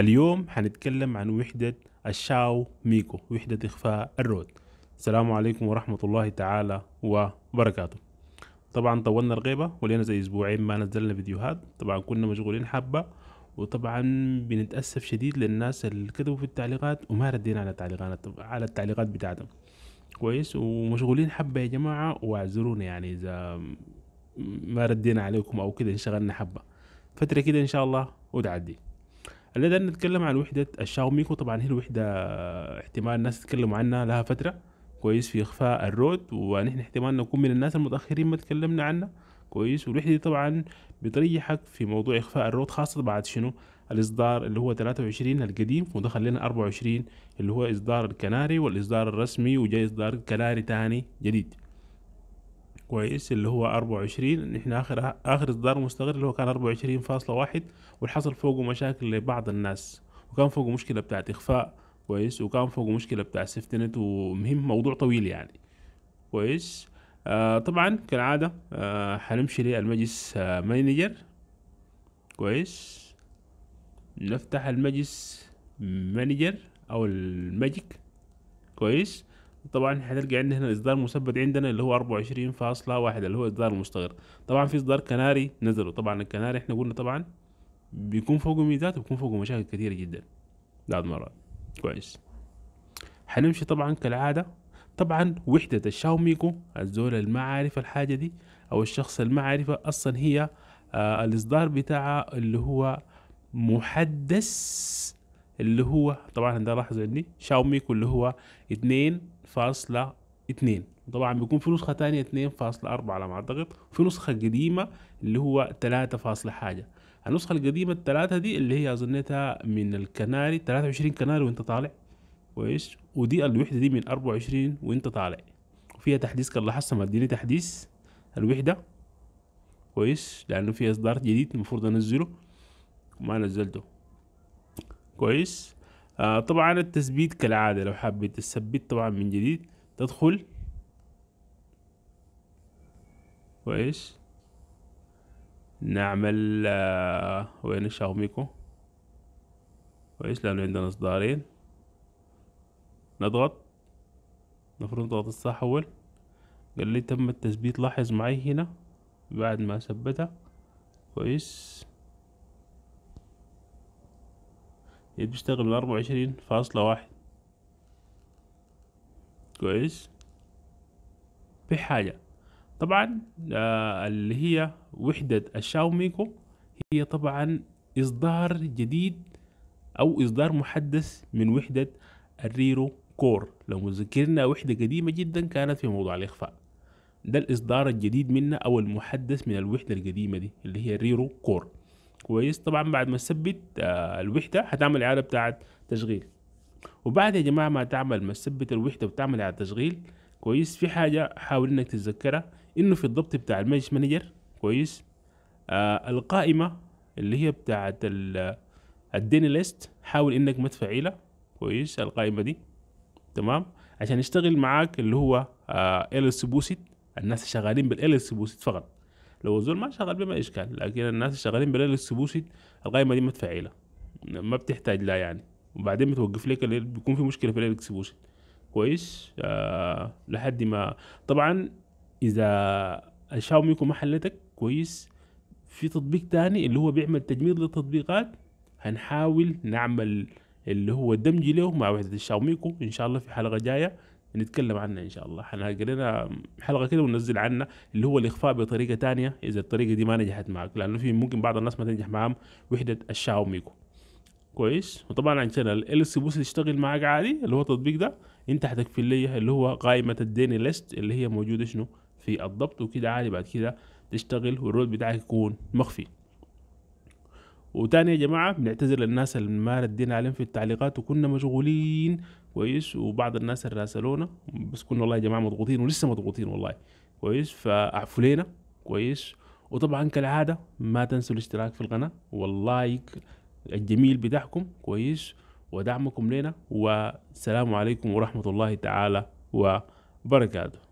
اليوم حنتكلم عن وحدة الشاو ميكو وحدة إخفاء الرود السلام عليكم ورحمة الله تعالى وبركاته طبعا طولنا الغيبة ولينا زي أسبوعين ما نزلنا فيديوهات طبعا كنا مشغولين حبة وطبعا بنتأسف شديد للناس اللي كتبوا في التعليقات وما ردينا على التعليقات على التعليقات بتاعتهم كويس ومشغولين حبة يا جماعة واعذرونا يعني إذا ما ردينا عليكم أو كده انشغلنا حبة فترة كده إن شاء الله وتعدي اللي نتكلم عن وحدة الشاوميكو طبعا هي الوحدة احتمال الناس تتكلموا عنها لها فترة كويس في إخفاء الرود ونحن احتمال نكون من الناس المتأخرين ما تكلمنا عنها كويس والوحدة دي طبعا بتريحك في موضوع إخفاء الرود خاصة بعد شنو الإصدار اللي هو 23 القديم ودخل لنا 24 اللي هو إصدار الكناري والإصدار الرسمي وجاي إصدار كناري تاني جديد كويس اللي هو أربعة وعشرين احنا اخر اخر اصدار مستقر اللي هو كان أربعة وعشرين فاصلة واحد والحصل فوقه مشاكل لبعض الناس وكان فوقه مشكلة بتاعت اخفاء كويس وكان فوقه مشكلة بتاع سيفت نت ومهم موضوع طويل يعني كويس آه طبعا كالعادة آه حنمشي للمجلس آه مانجر كويس نفتح المجلس مانجر او الماجيك كويس طبعا هنلقى عندنا هنا الاصدار المثبت عندنا اللي هو فاصلة واحد اللي هو اصدار المستقر طبعا في اصدار كناري نزلوا طبعا الكناري احنا قلنا طبعا بيكون فوقه ميزات وبيكون فوقه مشاكل كثيره جدا بعد مرة كويس هنمشي طبعا كالعاده طبعا وحدة الشاوميكو الزول المعارف الحاجة دي أو الشخص المعارفة أصلا هي آه الإصدار بتاعها اللي هو محدث اللي هو طبعا ده لاحظوا عندي شاوميكو اللي هو اتنين فاصلة اتنين طبعا بيكون في نسخة تانية اتنين فاصلة أربعة على ما أعتقد في نسخة قديمة اللي هو تلاتة فاصلة حاجة النسخة القديمة التلاتة دي اللي هي أظنتها من الكناري تلاتة وعشرين كناري وأنت طالع كويس ودي الوحدة دي من أربعة وعشرين وأنت طالع وفيها تحديث كان لاحظت ما اديني تحديث الوحدة كويس لأنه في إصدار جديد المفروض أنزله وما نزلته كويس آه طبعا التثبيت كالعادة لو حبيت تثبت طبعا من جديد تدخل كويس نعمل آه وين الشاوميكو كويس لأنه عندنا إصدارين نضغط نفرض نضغط الصح أول قال لي تم التثبيت لاحظ معي هنا بعد ما ثبتها كويس بيشتغل بالأربعة وعشرين فاصلة واحد كويس في حاجة طبعا آه، اللي هي وحدة الشاوميكو هي طبعا إصدار جديد أو إصدار محدث من وحدة الريرو كور لو مذكرنا وحدة قديمة جدا كانت في موضوع الإخفاء ده الإصدار الجديد منها أو المحدث من الوحدة القديمة دي اللي هي الريرو كور كويس طبعا بعد ما تثبت آه، الوحده هتعمل اعاده بتاعه تشغيل وبعد يا جماعه ما تعمل ما تثبت الوحده وتعمل اعاده تشغيل كويس في حاجه حاول انك تتذكرها انه في الضبط بتاع المجلس مانجر كويس آه القائمه اللي هي بتاعه آه، الدين ليست حاول انك ما تفعلها كويس القائمه دي تمام عشان يشتغل معاك اللي هو ال آه سبوسيت الناس شغالين بالال سبوسيت فقط لو الزول ما شغال بما اشكال لكن الناس الشغالين شغالين بليل القائمه دي متفعيله ما بتحتاج لا يعني وبعدين بتوقف لك الليل بيكون في مشكله في ليل السبوشت كويس آه لحد ما طبعا اذا الشاومي يكون محلتك كويس في تطبيق تاني اللي هو بيعمل تجميد للتطبيقات هنحاول نعمل اللي هو دمج له مع وحده الشاوميكو ان شاء الله في حلقه جايه نتكلم عنه ان شاء الله حنلاقي لنا حلقه كده وننزل عنه اللي هو الاخفاء بطريقه تانية اذا الطريقه دي ما نجحت معك لانه في ممكن بعض الناس ما تنجح معاهم وحده الشاوميكو كويس وطبعا عشان ال سي بوس يشتغل معاك عادي اللي هو التطبيق ده انت هتقفل لي اللي هو قائمه الديني ليست اللي هي موجوده شنو في الضبط وكده عادي بعد كده تشتغل والرول بتاعك يكون مخفي وتاني يا جماعه بنعتذر للناس اللي ما ردينا عليهم في التعليقات وكنا مشغولين كويس وبعض الناس اللي راسلونا بس كنا والله يا جماعه مضغوطين ولسه مضغوطين والله كويس فاعفوا لينا كويس وطبعا كالعاده ما تنسوا الاشتراك في القناه واللايك الجميل بتاعكم كويس ودعمكم لنا والسلام عليكم ورحمه الله تعالى وبركاته